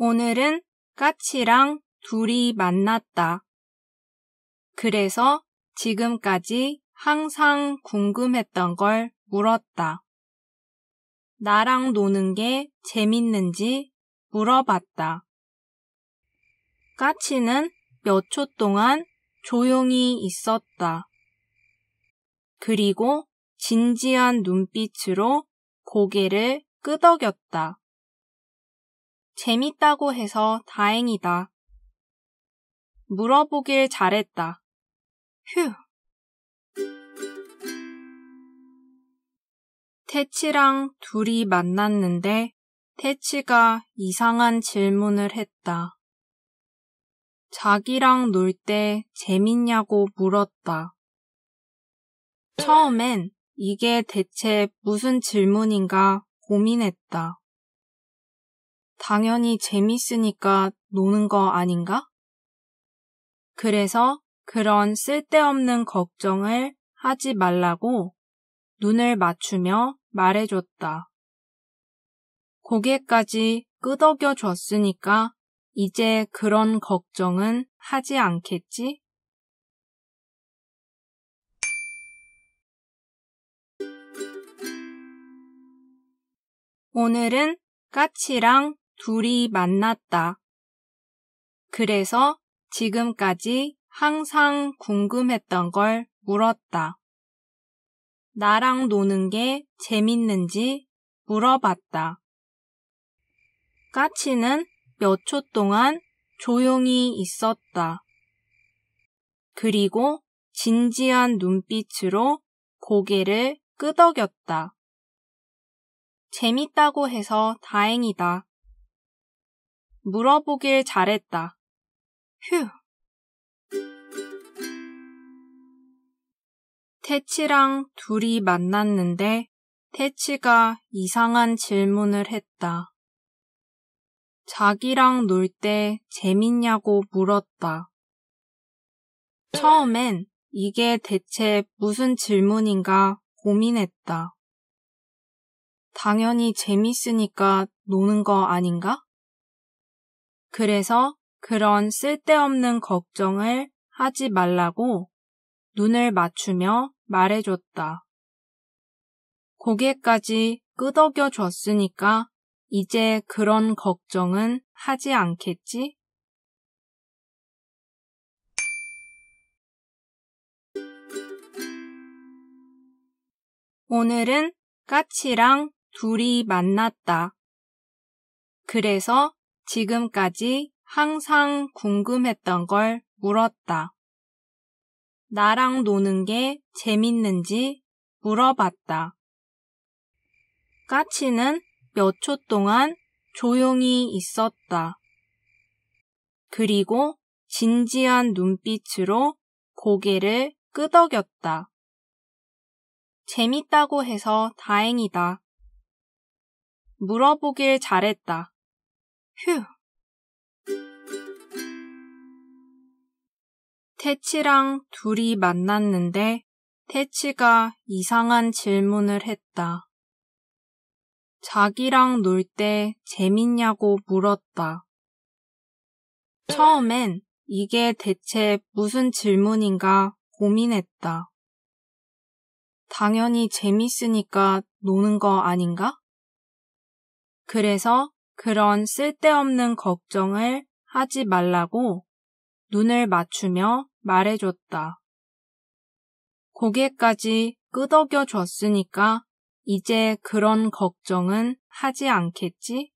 오늘은 까치랑 둘이 만났다. 그래서 지금까지 항상 궁금했던 걸 물었다. 나랑 노는 게 재밌는지 물어봤다. 까치는 몇 초 동안 조용히 있었다. 그리고 진지한 눈빛으로 고개를 끄덕였다. 재밌다고 해서 다행이다. 물어보길 잘했다. 휴. 태치랑 둘이 만났는데 태치가 이상한 질문을 했다. 자기랑 놀 때 재밌냐고 물었다. 처음엔 이게 대체 무슨 질문인가 고민했다. 당연히 재밌으니까 노는 거 아닌가? 그래서 그런 쓸데없는 걱정을 하지 말라고 눈을 맞추며 말해줬다. 고개까지 끄덕여 줬으니까 이제 그런 걱정은 하지 않겠지? 오늘은 까치랑 둘이 만났다. 그래서 지금까지 항상 궁금했던 걸 물었다. 나랑 노는 게 재밌는지 물어봤다. 까치는 몇 초 동안 조용히 있었다. 그리고 진지한 눈빛으로 고개를 끄덕였다. 재밌다고 해서 다행이다. 물어보길 잘했다. 휴. 태치랑 둘이 만났는데 태치가 이상한 질문을 했다. 자기랑 놀 때 재밌냐고 물었다. 처음엔 이게 대체 무슨 질문인가 고민했다. 당연히 재밌으니까 노는 거 아닌가? 그래서 그런 쓸데없는 걱정을 하지 말라고 눈을 맞추며 말해줬다. 고개까지 끄덕여 줬으니까 이제 그런 걱정은 하지 않겠지? 오늘은 까치랑 둘이 만났다. 그래서 지금까지 항상 궁금했던 걸 물었다. 나랑 노는 게 재밌는지 물어봤다. 까치는 몇 초 동안 조용히 있었다. 그리고 진지한 눈빛으로 고개를 끄덕였다. 재밌다고 해서 다행이다. 물어보길 잘했다. 휴. 태치랑 둘이 만났는데 태치가 이상한 질문을 했다. 자기랑 놀 때 재밌냐고 물었다. 처음엔 이게 대체 무슨 질문인가 고민했다. 당연히 재밌으니까 노는 거 아닌가? 그래서 그런 쓸데없는 걱정을 하지 말라고 눈을 맞추며 말해줬다. 고개까지 끄덕여 줬으니까 이제 그런 걱정은 하지 않겠지?